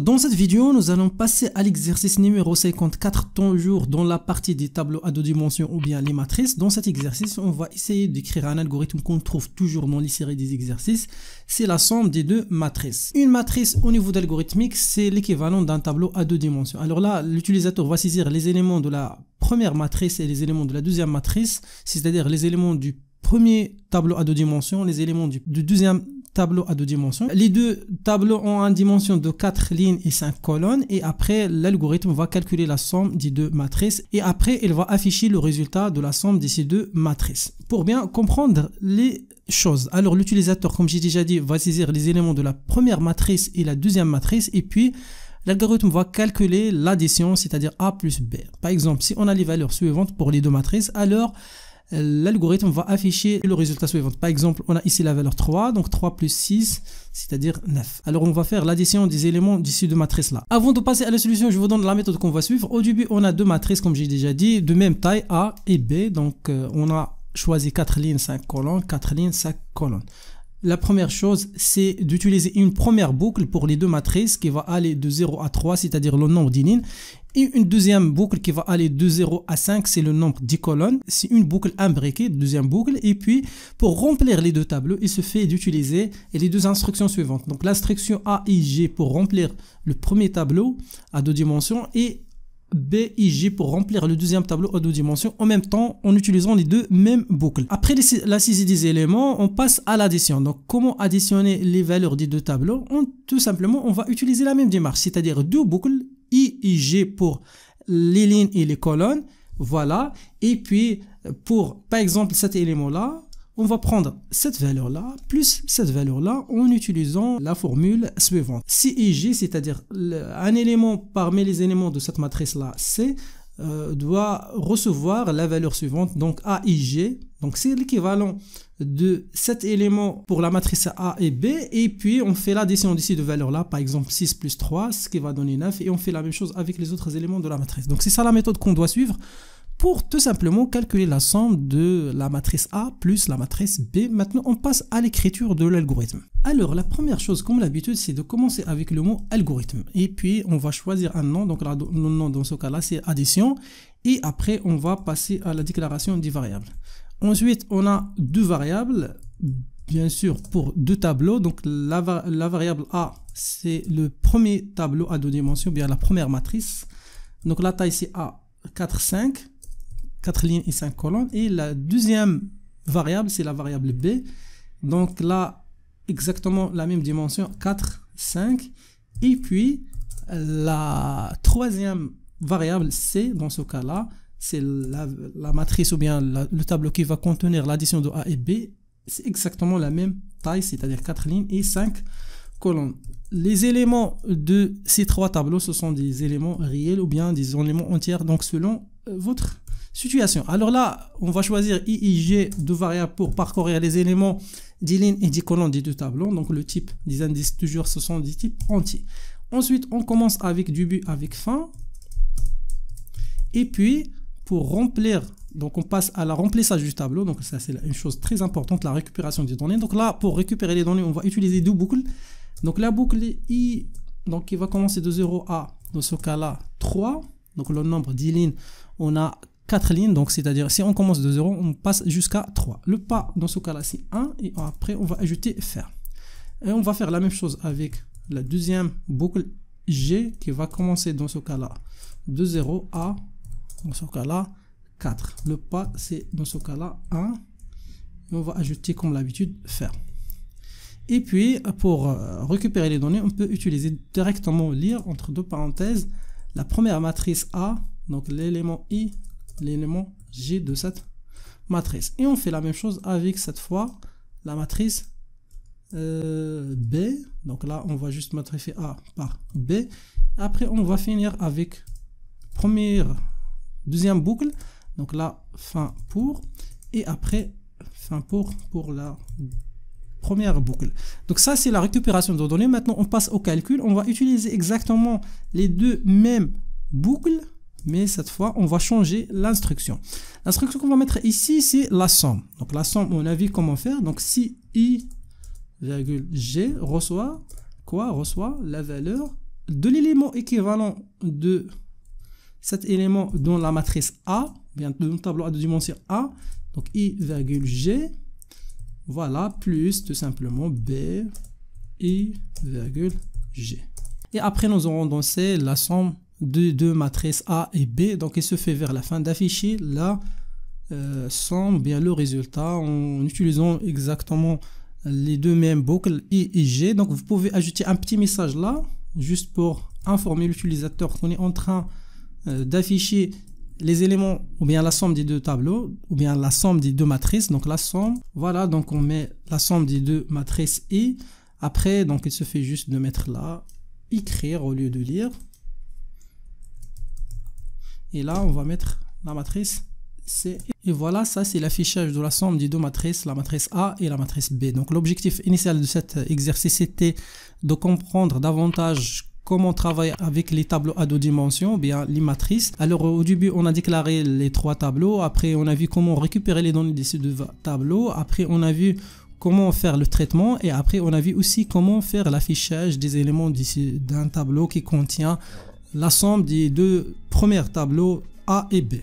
dans cette vidéo, nous allons passer à l'exercice numéro 54 toujours dans la partie des tableaux à deux dimensions ou bien les matrices. Dans cet exercice, on va essayer d'écrire un algorithme qu'on trouve toujours dans les séries des exercices. C'est la somme des deux matrices. Une matrice au niveau d'algorithmique, c'est l'équivalent d'un tableau à deux dimensions. Alors là, l'utilisateur va saisir les éléments de la première matrice et les éléments de la deuxième matrice, c'est-à-dire les éléments du premier tableau à deux dimensions, les éléments du, du deuxième tableau à deux dimensions. Les deux tableaux ont une dimension de 4 lignes et 5 colonnes et après l'algorithme va calculer la somme des deux matrices et après il va afficher le résultat de la somme de ces deux matrices. Pour bien comprendre les choses, alors l'utilisateur comme j'ai déjà dit va saisir les éléments de la première matrice et la deuxième matrice et puis l'algorithme va calculer l'addition, c'est-à-dire A plus B. Par exemple, si on a les valeurs suivantes pour les deux matrices, alors l'algorithme va afficher le résultat suivant. Par exemple, on a ici la valeur 3, donc 3 plus 6, c'est-à-dire 9. Alors, on va faire l'addition des éléments d'ici de matrice-là. Avant de passer à la solution, je vous donne la méthode qu'on va suivre. Au début, on a deux matrices, comme j'ai déjà dit, de même taille, A et B. Donc, euh, on a choisi 4 lignes, 5 colonnes, 4 lignes, 5 colonnes. La première chose, c'est d'utiliser une première boucle pour les deux matrices qui va aller de 0 à 3, c'est-à-dire le nombre et une deuxième boucle qui va aller de 0 à 5, c'est le nombre 10 colonnes. C'est une boucle imbriquée, deuxième boucle. Et puis, pour remplir les deux tableaux, il se fait d'utiliser les deux instructions suivantes. Donc, l'instruction aig pour remplir le premier tableau à deux dimensions et big pour remplir le deuxième tableau à deux dimensions en même temps en utilisant les deux mêmes boucles. Après la saisie des éléments, on passe à l'addition. Donc comment additionner les valeurs des deux tableaux on, Tout simplement, on va utiliser la même démarche, c'est-à-dire deux boucles IIG pour les lignes et les colonnes. Voilà. Et puis, pour, par exemple, cet élément-là, on va prendre cette valeur-là plus cette valeur-là en utilisant la formule suivante. si j, c'est-à-dire un élément parmi les éléments de cette matrice-là, C, euh, doit recevoir la valeur suivante, donc AIG. Donc c'est l'équivalent de cet éléments pour la matrice A et B. Et puis on fait l'addition de valeur de là par exemple 6 plus 3, ce qui va donner 9. Et on fait la même chose avec les autres éléments de la matrice. Donc c'est ça la méthode qu'on doit suivre pour tout simplement calculer la somme de la matrice A plus la matrice B. Maintenant, on passe à l'écriture de l'algorithme. Alors, la première chose, comme l'habitude, c'est de commencer avec le mot algorithme. Et puis, on va choisir un nom. Donc, le nom dans ce cas-là, c'est addition. Et après, on va passer à la déclaration des variables. Ensuite, on a deux variables, bien sûr, pour deux tableaux. Donc, la, la variable A, c'est le premier tableau à deux dimensions, bien la première matrice. Donc, la taille, c'est A, 4, 5. 4 lignes et 5 colonnes. Et la deuxième variable, c'est la variable B. Donc là, exactement la même dimension, 4, 5. Et puis, la troisième variable C, dans ce cas-là, c'est la, matrice ou bien le tableau qui va contenir l'addition de A et B. C'est exactement la même taille, c'est-à-dire 4 lignes et 5 colonnes. Les éléments de ces trois tableaux, ce sont des éléments réels ou bien des éléments entiers, donc selon euh, votre situation. Alors là, on va choisir IIG deux variables pour parcourir les éléments des lignes et des colonnes des deux tableaux. Donc le type des indices, toujours ce sont des types entiers. Ensuite, on commence avec du but avec fin. Et puis, pour remplir, donc on passe à la remplissage du tableau. Donc ça, c'est une chose très importante, la récupération des données. Donc là, pour récupérer les données, on va utiliser deux boucles. Donc la boucle I, donc qui va commencer de 0 à, dans ce cas-là, 3. Donc le nombre de on a lignes. Donc, c'est-à-dire, si on commence de 0, on passe jusqu'à 3. Le pas, dans ce cas-là, c'est 1. Et après, on va ajouter faire. Et on va faire la même chose avec la deuxième boucle G qui va commencer dans ce cas-là de 0 à, dans ce cas-là, 4. Le pas, c'est dans ce cas-là 1. Et on va ajouter comme l'habitude faire. Et puis, pour euh, récupérer les données, on peut utiliser directement lire entre deux parenthèses la première matrice A, donc l'élément I l'élément G de cette matrice. Et on fait la même chose avec cette fois la matrice euh, B. Donc là, on va juste matrifier A par B. Après, on va finir avec première, deuxième boucle. Donc là, fin pour. Et après, fin pour pour la première boucle. Donc ça, c'est la récupération de données. Maintenant, on passe au calcul. On va utiliser exactement les deux mêmes boucles mais cette fois, on va changer l'instruction. L'instruction qu'on va mettre ici, c'est la somme. Donc la somme, on a vu comment faire. Donc si i, g reçoit quoi Reçoit la valeur de l'élément équivalent de cet élément dans la matrice A, bien de le tableau A de dimension A, donc i, g, voilà, plus tout simplement b, i, g. Et après, nous aurons dansé la somme de deux matrices A et B. Donc, il se fait vers la fin d'afficher la somme euh, somme, bien le résultat, en utilisant exactement les deux mêmes boucles I et G. Donc, vous pouvez ajouter un petit message là, juste pour informer l'utilisateur qu'on est en train euh, d'afficher les éléments ou bien la somme des deux tableaux ou bien la somme des deux matrices donc la somme voilà donc on met la somme des deux matrices i après donc il se fait juste de mettre là écrire au lieu de lire et là, on va mettre la matrice C. Et voilà, ça c'est l'affichage de la somme des deux matrices, la matrice A et la matrice B. Donc l'objectif initial de cet exercice était de comprendre davantage comment travailler avec les tableaux à deux dimensions, bien les matrices. Alors au début, on a déclaré les trois tableaux, après on a vu comment récupérer les données de ces deux tableaux, après on a vu comment faire le traitement et après on a vu aussi comment faire l'affichage des éléments d'un tableau qui contient l'ensemble des deux premiers tableaux A et B.